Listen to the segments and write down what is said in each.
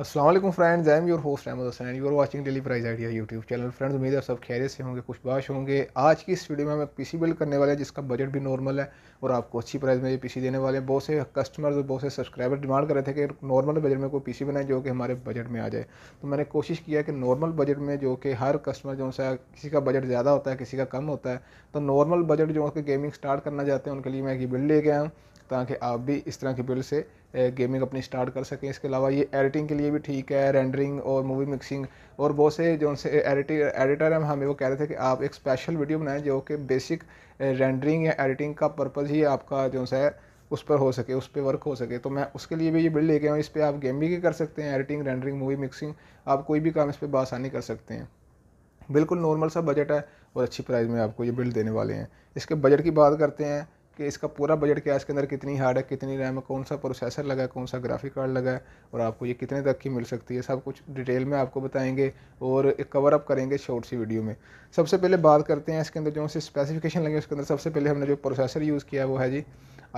Aslam friends I am your host Ahmed Hussain you are watching daily prize idea YouTube channel friends उम्मीद है सब खैरियत से होंगे कुछ बाश होंगे आज की इस वीडियो में हम एक सी बिल्ड करने वाले हैं जिसका बजट भी नॉर्मल है और आपको अच्छी प्राइस में ये सी देने वाले हैं बहुत से कस्टमर्स और बहुत से सब्सक्राइबर डिमांड कर रहे थे कि नॉर्मल बजट में कोई पी सी बनाए जो कि हमारे बजट में आ जाए तो मैंने कोशिश किया कि नॉर्मल बजट में जो कि हर कस्टमर जो सा किसी का बजट ज़्यादा होता है किसी का कम होता है तो नॉर्मल बजट जो गेमिंग स्टार्ट करना चाहते हैं उनके लिए मैं ये बिल्ड ले गया हूँ ताकि आप भी इस तरह के बिल्ड से गेमिंग अपनी स्टार्ट कर सकें इसके अलावा ये एडिटिंग के लिए भी ठीक है रेंडरिंग और मूवी मिक्सिंग और बहुत से जो उनसे एडिटिंग एडिटर हैं हमें वो कह रहे थे कि आप एक स्पेशल वीडियो बनाएं जो कि बेसिक रेंडरिंग या एडिटिंग का पर्पज़ ही आपका जो है उस पर हो सके उस पर वर्क हो सके तो मैं उसके लिए भी ये बिल्ड लेके आऊँ इस पर आप गेमिंग ही कर सकते हैं एडिटिंग रेंडरिंग मूवी मिक्सिंग आप कोई भी काम इस पर बासानी कर सकते हैं बिल्कुल नॉर्मल सा बजट है और अच्छी प्राइस में आपको ये बिल्ड देने वाले हैं इसके बजट की बात करते हैं कि इसका पूरा बजट क्या है इसके अंदर कितनी हार्ड है कितनी रैम है कौन सा प्रोसेसर लगा है कौन सा ग्राफिक कार्ड लगा है और आपको ये कितने तक की मिल सकती है सब कुछ डिटेल में आपको बताएंगे और कवर अप करेंगे शॉर्ट सी वीडियो में सबसे पहले बात करते हैं इसके अंदर जो स्पेसिफिकेशन लगे उसके अंदर सबसे पहले हमने जो प्रोसेसर यूज़ किया वो है जी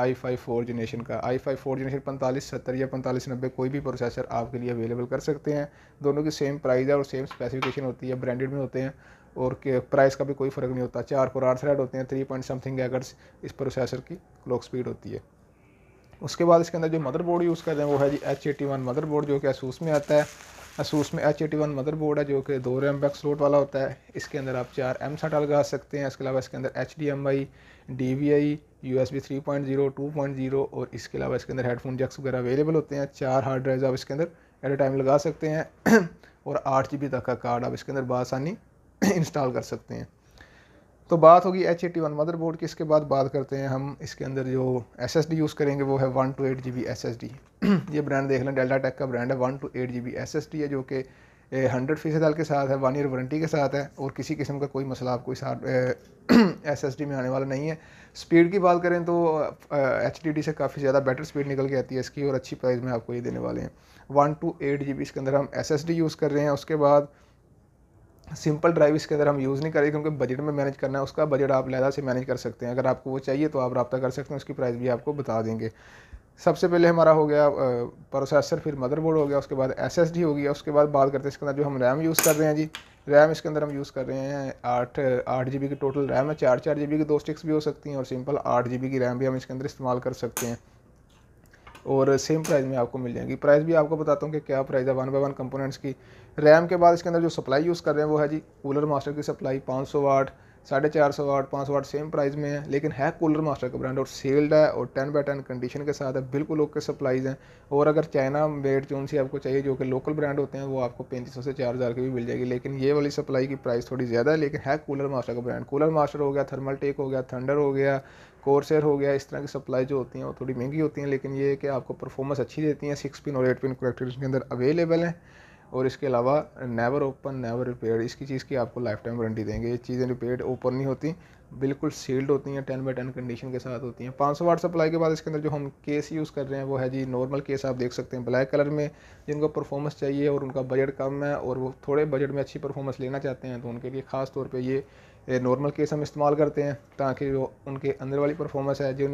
आई फाइव फोर जनरेशन का आई फाइव फोर जनरेशन पैंतालीस सत्तर या पैंतालीस नब्बे कोई भी प्रोसेसर आपके लिए अवेलेबल कर सकते हैं दोनों की सेम प्राइस है और सेम स्पेसिफिकेशन होती है ब्रांडेड में होते हैं और के प्राइस का भी कोई फ़र्क नहीं होता चार कोर आठ थ्रेड होते हैं थ्री पॉइंट समथिंग एगर्स इस प्रोसेसर की क्लॉक स्पीड होती है उसके बाद इसके अंदर जो मदरबोर्ड यूज़ कर रहे हैं वो है जी एच एटी वन बोर्ड जो कि असूस में आता है असूस में एच एटी वन बोर्ड है जो कि दो रैम बैक स्लोट वाला होता है इसके अंदर आप चार एम सा लगा सकते हैं इसके अलावा इसके अंदर H D M I D V I U S B three point zero two point zero और इसके अलावा इसके अंदर हेडफोन जैक्स वगैरह अवेलेबल होते हैं चार हार्ड ड्राइव आप इसके अंदर एट ए टाइम लगा सकते हैं और आठ जी बी तक का कार्ड आप इसके अंदर बसानी इंस्टॉल कर सकते हैं तो बात होगी H eighty one mother board की इसके बाद बात करते हैं हम इसके अंदर जो एस एस डी यूज़ करेंगे वो है one two eight G B S S D ये ब्रांड देख लें डेल्टा टेक का ब्रांड है one two eight G B S S D है जो कि हंड्रेड फीसद के साथ है वन ईयर वारंटी के साथ है और किसी किस्म का कोई मसला आपको इस एस एस डी में आने वाला नहीं है स्पीड की बात करें तो एच डी डी से काफ़ी ज़्यादा बेटर स्पीड निकल के आती है इसकी और अच्छी प्राइस में आपको ये देने वाले हैं one two eight G B इसके अंदर हम एस एस डी यूज़ कर रहे हैं उसके बाद सिंपल ड्राइव इसके अंदर हम यूज़ नहीं करेंगे क्योंकि बजट में मैनेज करना है उसका बजट आप लहदा से मैनेज कर सकते हैं अगर आपको वो चाहिए तो आप रब्ता कर सकते हैं उसकी प्राइस भी आपको बता देंगे सबसे पहले हमारा हो गया प्रोसेसर फिर मदरबोर्ड हो गया उसके बाद एस एस डी हो गया उसके बाद बात करते हैं इसके अंदर जो हम रैम यूज़ कर रहे हैं जी रैम इसके अंदर हम यूज़ कर रहे हैं आठ आठ जी बी की टोटल रैम है चार चार जी बी की दो स्टिक्स भी हो सकती हैं और सिंपल आठ जी बी की रैम भी हम इसके अंदर इस्तेमाल कर सकते हैं और सेम प्राइस में आपको मिल जाएंगी प्राइस भी आपको बताता हूँ कि क्या प्राइस है वन बाई वन कंपोनेंट्स की रैम के बाद इसके अंदर जो सप्लाई यूज़ कर रहे हैं वो है जी कूलर मास्टर की सप्लाई पाँच सौ वाट साढ़े चार सौ वाट पाँच सौ वाट सेम प्राइस में है लेकिन है कूलर मास्टर का ब्रांड और सेल्ड है और टेन बाई टेन कंडीशन के साथ है बिल्कुल ओके सप्लाइज़ हैं और अगर चाइना वेट जोन सी आपको चाहिए जो कि लोकल ब्रांड होते हैं वो आपको पैंतीस सौ से चार हज़ार की भी मिल जाएगी लेकिन ये वाली सप्लाई की प्राइस थोड़ी ज़्यादा है लेकिन है कूलर मास्टर का ब्रांड कूलर मास्टर हो गया थर्मल टेक हो गया थंडर हो गया कोर्सेर हो गया इस तरह की सप्लाई जो होती हैं वो थोड़ी महंगी होती हैं लेकिन ये है कि आपको परफॉर्मेंस अच्छी देती हैं सिक्स पिन और एट पिन करेक्टर्स के अंदर अवेलेबल हैं और इसके अलावा नेवर ओपन नेवर रिपेयर इसकी चीज़ की आपको लाइफ टाइम वारंटी देंगे ये चीज़ें रिपेयर ओपन नहीं होती बिल्कुल सील्ड होती हैं टेन बाई टेन कंडीशन के साथ होती हैं पाँच सौ वाट सप्लाई के बाद इसके अंदर जो हम केस यूज़ कर रहे हैं वो है जी नॉर्मल केस आप देख सकते हैं ब्लैक कलर में जिनको परफॉर्मेंस चाहिए और उनका बजट कम है और वो थोड़े बजट में अच्छी परफॉर्मेंस लेना चाहते हैं तो उनके लिए ख़ास तौर पर ये नॉर्मल केस हम इस्तेमाल करते हैं ताकि जो उनके अंदर वाली परफॉर्मेंस है जिन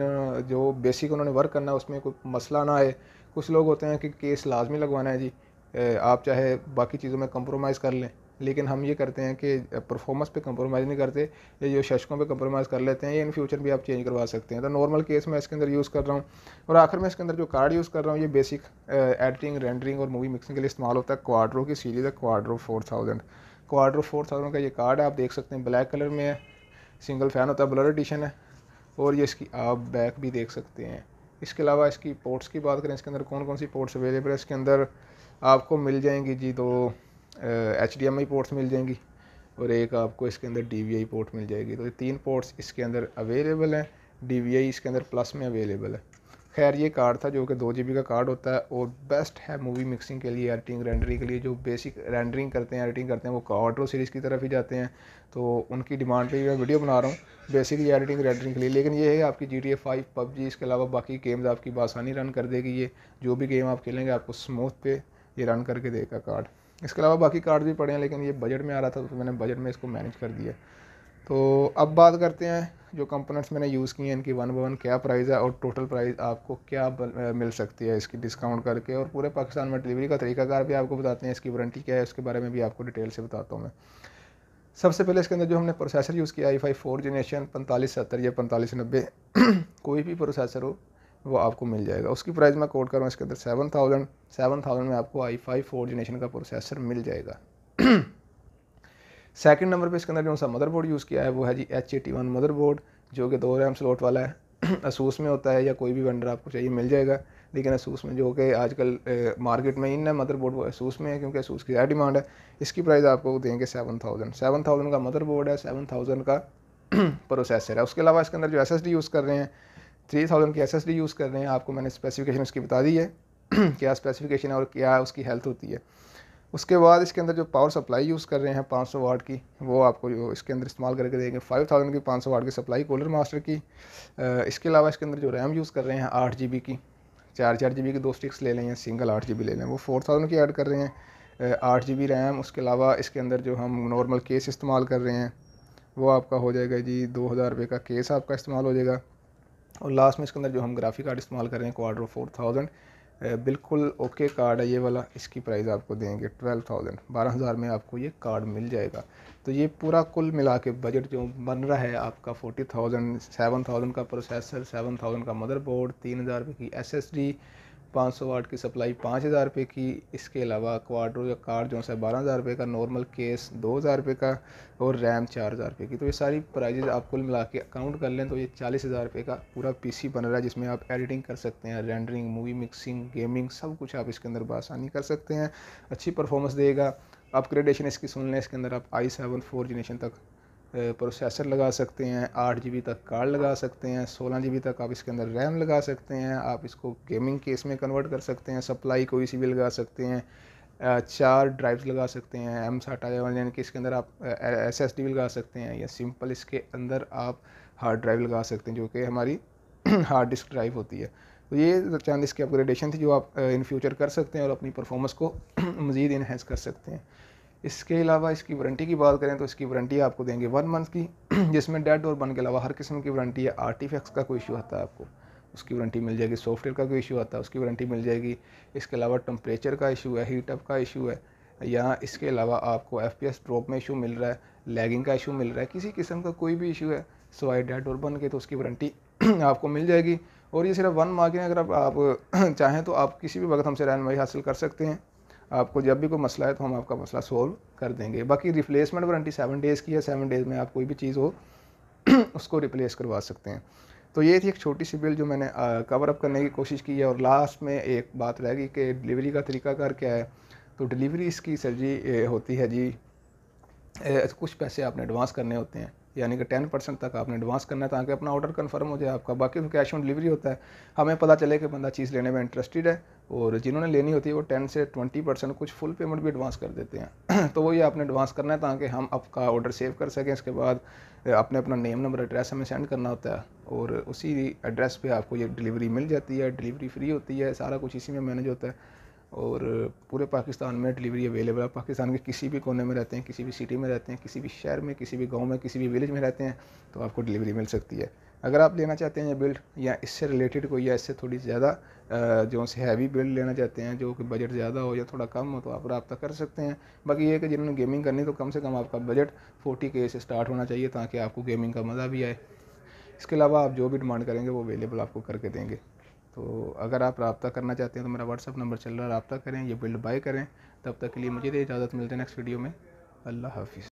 जो बेसिक उन्होंने वर्क करना है उसमें कोई मसला ना आए कुछ लोग होते हैं कि केस लाजमी लगवाना है जी आप चाहे बाकी चीज़ों में कंप्रोमाइज़ कर लें लेकिन हम ये करते हैं कि परफॉर्मेंस पे कंप्रोमाइज़ नहीं करते ये जो शशकों पे कंप्रोमाइज़ कर लेते हैं ये इन फ्यूचर भी आप चेंज करवा सकते हैं तो नॉर्मल केस में इसके अंदर यूज़ कर रहा हूँ और आखिर में इसके अंदर जो कार्ड यूज़ कर रहा हूँ ये बेसिक एडिटिंग रेंडरिंग और मूवी मिक्सिंग के लिए इस्तेमाल होता है क्वाड्रो की सीरीज़ है Quadro four thousand Quadro four thousand का ये कार्ड है आप देख सकते हैं ब्लैक कलर में है सिंगल फ़ैन होता है ब्लर एडिशन है और ये इसकी आप बैक भी देख सकते हैं इसके अलावा इसकी पोर्ट्स की बात करें इसके अंदर कौन कौन सी पोर्ट्स अवेलेबल है इसके अंदर आपको मिल जाएंगी जी तो H D M I ports मिल जाएंगी और एक आपको इसके अंदर डी वी आई पोर्ट मिल जाएगी तो ये तीन पोर्ट्स इसके अंदर अवेलेबल हैं डी वी आई इसके अंदर प्लस में अवेलेबल है खैर ये कार्ड था जो कि दो जी का कार्ड होता है और बेस्ट है मूवी मिक्सिंग के लिए एडिटिंग रेंडरिंग के लिए जो बेसिक रेंडरिंग करते हैं एडिटिंग करते हैं वो ऑटो सीरीज़ की तरफ ही जाते हैं तो उनकी डिमांड पे मैं वीडियो बना रहा हूँ बेसिकली एडिटिंग रेंडरिंग के लिए लेकिन ये है आपकी G T A five PUBG इसके अलावा बाकी गेम्स आपकी बासानी रन कर देगी ये जो भी गेम आप खेलेंगे आपको स्मूथ पे ये रन करके देगा कार्ड इसके अलावा बाकी कार्ड भी पड़े हैं लेकिन ये बजट में आ रहा था तो मैंने बजट में इसको मैनेज कर दिया तो अब बात करते हैं जो कंपोनेंट्स मैंने यूज़ किए हैं इनकी वन बाई वन क्या प्राइस है और टोटल प्राइस आपको क्या मिल सकती है इसकी डिस्काउंट करके और पूरे पाकिस्तान में डिलीवरी का तरीकाकार भी आपको बताते हैं इसकी वारंटी क्या है उसके बारे में भी आपको डिटेल से बताता हूँ मैं सबसे पहले इसके अंदर जो हमने प्रोसेसर यूज़ किया आई फाई फोर जनरेशन पैंतालीस सत्तर या पैंतालीस नब्बे कोई भी प्रोसेसर हो वो आपको मिल जाएगा उसकी प्राइस मैं कोड करूँ इसके अंदर सेवन थाउजेंड सेवन थाउजेंड में आपको आई फाइव फोर जनरेशन का प्रोसेसर मिल जाएगा सेकंड नंबर पे इसके अंदर जो सा मदरबोर्ड यूज़ किया है वो है जी एच एटी वन बोर्ड जो कि दो रैम स्लॉट वाला है असूस में होता है या कोई भी वेंडर आपको चाहिए मिल जाएगा लेकिन असूस में जो कि आजकल मार्केट में इन है बोर्ड वो असूस में है क्योंकि असूस की ज़्यादा डिमांड है इसकी प्राइस आपको देंगे सेवन थाउजेंड सेवन थाउजेंड का मदर बोर्ड है सेवन थाउजेंड का प्रोसेसर है उसके अलावा इसके अंदर जो एस यूज़ कर रहे हैं थ्री थाउजेंड की एस यूज़ कर रहे हैं आपको मैंने स्पेसिफिकेशन उसकी बता दी है क्या स्पेसिफिकेशन है और क्या उसकी हेल्थ होती है उसके बाद इसके अंदर जो पावर सप्लाई यूज़ कर रहे हैं पाँच सौ वाट की वो आपको जो इसके अंदर इस्तेमाल करके देंगे थाउजेंड की पाँच सौ वाट की सप्लाई कोलर मास्टर की इसके अलावा इसके अंदर जो रैम यूज़ कर रहे हैं आठ जी बी की चार चार जी बी की दो स्टिक्स ले लें या सिंगल आठ जी बी ले लें वो फोर थाउजेंड की ऐड कर रहे हैं आठ जी रैम उसके अलावा इसके अंदर जो हम नॉर्मल केस इस्तेमाल कर रहे हैं वो आपका हो जाएगा जी दो हज़ार रुपये का केस आपका इस्तेमाल हो जाएगा और लास्ट में इसके अंदर जो हम ग्राफिक कार्ड इस्तेमाल कर रहे हैं क्वाड्रो फोर थाउजेंड बिल्कुल ओके कार्ड है ये वाला इसकी प्राइस आपको देंगे ट्वेल्व थाउजेंड बारह हज़ार में आपको ये कार्ड मिल जाएगा तो ये पूरा कुल मिला के बजट जो बन रहा है आपका फोर्टी थाउजेंड सेवन थाउजेंड का प्रोसेसर सेवन थाउजेंड का मदरबोर्ड तीन हज़ार रुपये की एस एस डी पाँच सौ वाट की सप्लाई पाँच हज़ार रुपये की इसके अलावा क्वाड्रो या कार्ड जो है बारह हज़ार रुपये का नॉर्मल केस दो हज़ार रुपये का और रैम चार हज़ार रुपये की तो ये सारी प्राइजेज आप कुल मिला के अकाउंट कर लें तो ये चालीस हज़ार रुपये का पूरा पीसी बन रहा है जिसमें आप एडिटिंग कर सकते हैं रेंडरिंग मूवी मिक्सिंग गेमिंग सब कुछ आप इसके अंदर बसानी कर सकते हैं अच्छी परफॉर्मेंस देगा अपग्रेडेशन इसकी सुन लें इसके अंदर आप आई सेवन फोर जनरेशन तक प्रोसेसर लगा सकते हैं आठ जी तक कार्ड लगा सकते हैं सोलह जी तक आप इसके अंदर रैम लगा सकते हैं आप इसको गेमिंग केस में कन्वर्ट कर सकते हैं सप्लाई कोई सी भी लगा सकते हैं चार ड्राइव्स लगा सकते हैं एम साटा यानी कि इसके अंदर आप एस एस डी भी लगा सकते हैं या सिंपल इसके अंदर आप हार्ड ड्राइव लगा सकते हैं जो कि हमारी हार्ड डिस्क ड्राइव होती है तो ये चंद इसकी अपग्रेडेशन थी जो आप इन फ्यूचर कर सकते हैं और अपनी परफॉर्मेंस को मज़ीद इनहेंस कर सकते हैं इसके अलावा इसकी वारंटी की बात करें तो इसकी वारंटी आपको देंगे वन मंथ की जिसमें डेड और बन के अलावा हर किस्म की वारंटी है आर्टिफैक्ट्स का कोई इशू आता है आपको उसकी वारंटी मिल जाएगी सॉफ्टवेयर का कोई इशू आता है उसकी वारंटी मिल जाएगी इसके अलावा टम्परेचर का इशू है हीटअप का इशू है या इसके अलावा आपको एफ ड्रॉप में इशू मिल रहा है लैगिंग का इशू मिल रहा है किसी किस्म का कोई भी इशू है सवाई डेड और बन के तो उसकी वारंटी आपको मिल जाएगी और ये सिर्फ वन मार्किंग अगर आप, चाहें तो आप किसी भी वक्त हमसे रहनमई हासिल कर सकते हैं आपको जब भी कोई मसला है तो हम आपका मसला सोल्व कर देंगे बाकी रिप्लेसमेंट वारंटी सेवन डेज़ की है सेवन डेज़ में आप कोई भी चीज़ हो उसको रिप्लेस करवा सकते हैं तो ये थी एक छोटी सी बिल जो मैंने कवर अप करने की कोशिश की है और लास्ट में एक बात रह गई कि डिलीवरी का कर क्या है तो डिलीवरी इसकी सर जी होती है जी कुछ पैसे आपने एडवांस करने होते हैं यानी कि टेन परसेंट तक आपने एडवांस करना है ताकि अपना ऑर्डर कंफर्म हो जाए आपका बाकी तो कैश ऑन डिलीवरी होता है हमें पता चले कि बंदा चीज़ लेने में इंटरेस्टेड है और जिन्होंने लेनी होती है वो टेन से ट्वेंटी परसेंट कुछ फुल पेमेंट भी एडवांस कर देते हैं तो वही आपने एडवांस करना है ताकि हम आपका ऑर्डर सेव कर सकें इसके बाद आपने अपना नेम नंबर एड्रेस हमें सेंड करना होता है और उसी एड्रेस पे आपको ये डिलीवरी मिल जाती है डिलीवरी फ्री होती है सारा कुछ इसी में मैनेज होता है और पूरे पाकिस्तान में डिलीवरी अवेलेबल है पाकिस्तान के किसी भी कोने में रहते हैं किसी भी सिटी में रहते हैं किसी भी शहर में किसी भी गांव में किसी भी विलेज में रहते हैं तो आपको डिलीवरी मिल सकती है अगर आप लेना चाहते हैं ये बिल्ड या इससे रिलेटेड कोई या इससे थोड़ी ज़्यादा जो से हैवी बिल्ड लेना चाहते हैं जो कि बजट ज़्यादा हो या थोड़ा कम हो तो आप रबता कर सकते हैं बाकी ये है कि जिन्होंने गेमिंग करनी तो कम से कम आपका बजट फोर्टी के से स्टार्ट होना चाहिए ताकि आपको गेमिंग का मज़ा भी आए इसके अलावा आप जो भी डिमांड करेंगे वो अवेलेबल आपको करके देंगे तो अगर आप रबता करना चाहते हैं तो मेरा व्हाट्सअप नंबर चल रहा है रबता करें या बिल्ड बाई करें तब तक के लिए मुझे इजाज़त मिलते हैं नेक्स्ट वीडियो में अल्लाह हाफिज़